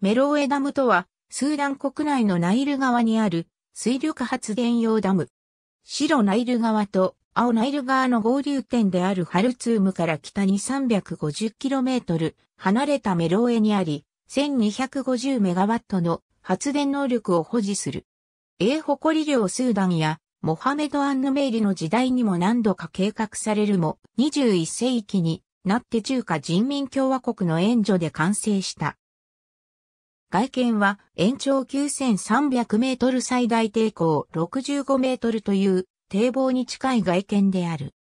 メローエダムとは、スーダン国内のナイル川にある水力発電用ダム。白ナイル川と青ナイル川の合流点であるハルツームから北に 350km 離れたメローエにあり、1 2 5 0ットの発電能力を保持する。英誇り領スーダンやモハメド・アンヌ・メイリの時代にも何度か計画されるも、21世紀になって中華人民共和国の援助で完成した。外見は延長9300メートル最大抵抗65メートルという堤防に近い外見である。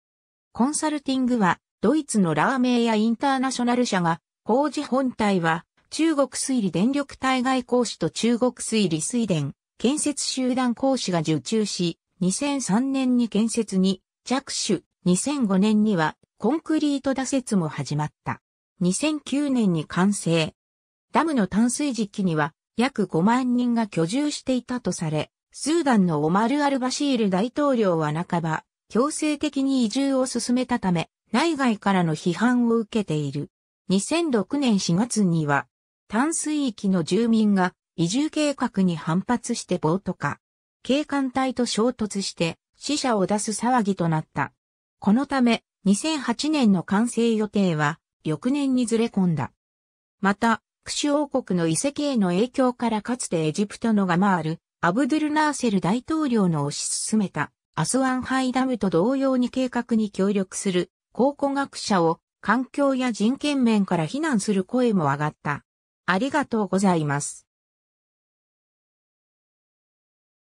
コンサルティングはドイツのラーメイやインターナショナル社が工事本体は中国水利電力対外工師と中国水利水電建設集団工師が受注し、2003年に建設に着手、2005年にはコンクリート打設も始まった。2009年に完成、ダムの淡水時期には約5万人が居住していたとされ、スーダンのオマル・アル・バシール大統領は半ば、強制的に移住を進めたため、内外からの批判を受けている。2006年4月には、淡水域の住民が移住計画に反発して暴徒化。警官隊と衝突して死者を出す騒ぎとなった。このため、2008年の完成予定は、翌年にずれ込んだ。また、クシュ王国の遺跡への影響からかつてエジプトのガマール、アブドゥルナーセル大統領の推し進めたアスワンハイダムと同様に計画に協力する考古学者を環境や人権面から非難する声も上がった。ありがとうございます。